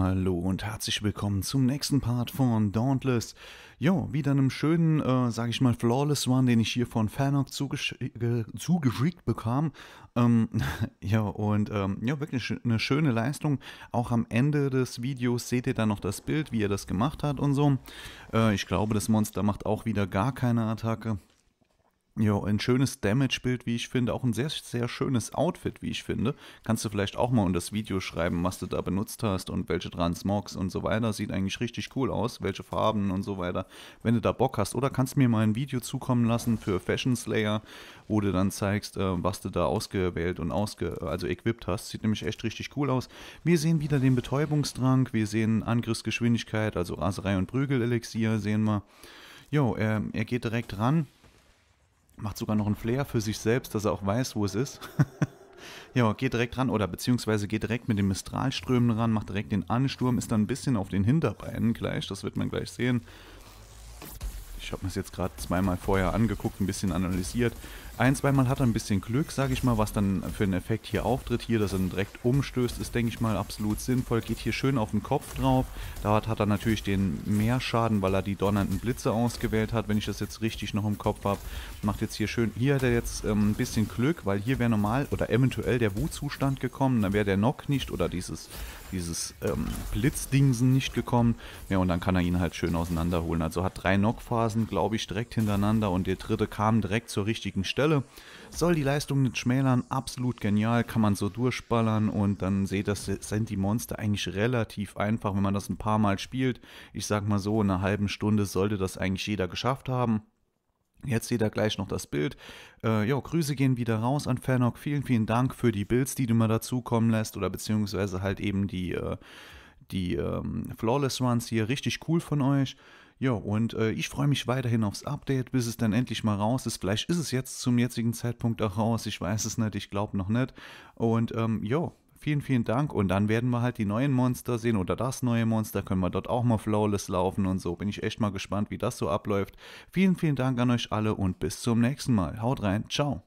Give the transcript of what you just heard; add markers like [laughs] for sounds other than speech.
Hallo und herzlich willkommen zum nächsten Part von Dauntless. Ja, wieder einem schönen, äh, sage ich mal, Flawless One, den ich hier von Fanart zugesch zugeschickt bekam. Ähm, [laughs] ja, und ähm, ja, wirklich eine schöne Leistung. Auch am Ende des Videos seht ihr dann noch das Bild, wie er das gemacht hat und so. Äh, ich glaube, das Monster macht auch wieder gar keine Attacke. Ja, ein schönes Damage-Bild, wie ich finde. Auch ein sehr, sehr schönes Outfit, wie ich finde. Kannst du vielleicht auch mal unter das Video schreiben, was du da benutzt hast und welche Transmogs und so weiter. Sieht eigentlich richtig cool aus, welche Farben und so weiter, wenn du da Bock hast. Oder kannst du mir mal ein Video zukommen lassen für Fashion Slayer, wo du dann zeigst, äh, was du da ausgewählt und ausge also equipped hast. Sieht nämlich echt richtig cool aus. Wir sehen wieder den Betäubungsdrang, wir sehen Angriffsgeschwindigkeit, also Raserei und Prügel-Elixier sehen wir. Jo, er, er geht direkt ran Macht sogar noch einen Flair für sich selbst, dass er auch weiß, wo es ist. [laughs] ja, geht direkt ran oder beziehungsweise geht direkt mit den Mistralströmen ran, macht direkt den Ansturm, ist dann ein bisschen auf den Hinterbeinen gleich, das wird man gleich sehen. Ich habe mir das jetzt gerade zweimal vorher angeguckt, ein bisschen analysiert. Ein, zweimal hat er ein bisschen Glück, sage ich mal, was dann für einen Effekt hier auftritt. Hier, dass er direkt umstößt, ist, denke ich mal, absolut sinnvoll. Geht hier schön auf den Kopf drauf. Da hat er natürlich den Mehrschaden, weil er die donnernden Blitze ausgewählt hat, wenn ich das jetzt richtig noch im Kopf habe. Macht jetzt hier schön, hier hat er jetzt ähm, ein bisschen Glück, weil hier wäre normal oder eventuell der Wutzustand gekommen. Dann wäre der Knock nicht oder dieses, dieses ähm, Blitzdingsen nicht gekommen. Ja, und dann kann er ihn halt schön auseinanderholen. Also hat drei Knockphasen lassen, glaube ich, direkt hintereinander und der dritte kam direkt zur richtigen Stelle. Soll die Leistung nicht schmälern, absolut genial, kann man so durchballern und dann seht das sind die Monster eigentlich relativ einfach, wenn man das ein paar Mal spielt. Ich sag mal so, in einer halben Stunde sollte das eigentlich jeder geschafft haben. Jetzt seht ihr gleich noch das Bild. Äh, jo, Grüße gehen wieder raus an Fanok. Vielen, vielen Dank für die Builds, die du mir dazukommen lässt oder beziehungsweise halt eben die äh, die ähm, Flawless Runs hier. Richtig cool von euch. Ja, und äh, ich freue mich weiterhin aufs Update, bis es dann endlich mal raus ist. Vielleicht ist es jetzt zum jetzigen Zeitpunkt auch raus. Ich weiß es nicht, ich glaube noch nicht. Und ähm, jo, vielen, vielen Dank. Und dann werden wir halt die neuen Monster sehen oder das neue Monster. Können wir dort auch mal flawless laufen und so. Bin ich echt mal gespannt, wie das so abläuft. Vielen, vielen Dank an euch alle und bis zum nächsten Mal. Haut rein. Ciao.